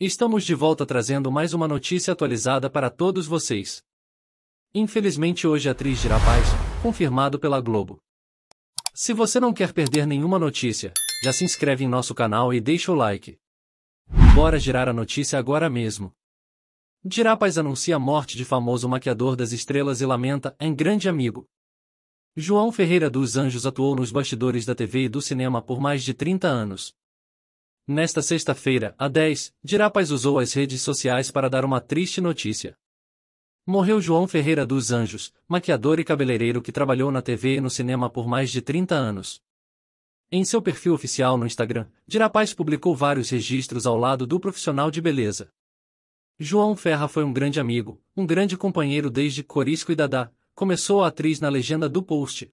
Estamos de volta trazendo mais uma notícia atualizada para todos vocês. Infelizmente hoje a atriz dirá paz, confirmado pela Globo. Se você não quer perder nenhuma notícia, já se inscreve em nosso canal e deixa o like. Bora girar a notícia agora mesmo. Dirapaz anuncia a morte de famoso maquiador das estrelas e lamenta em grande amigo. João Ferreira dos Anjos atuou nos bastidores da TV e do cinema por mais de 30 anos. Nesta sexta-feira, a 10, Dirapaz usou as redes sociais para dar uma triste notícia. Morreu João Ferreira dos Anjos, maquiador e cabeleireiro que trabalhou na TV e no cinema por mais de 30 anos. Em seu perfil oficial no Instagram, Dirapaz publicou vários registros ao lado do profissional de beleza. João Ferra foi um grande amigo, um grande companheiro desde Corisco e Dadá, começou a atriz na legenda do post.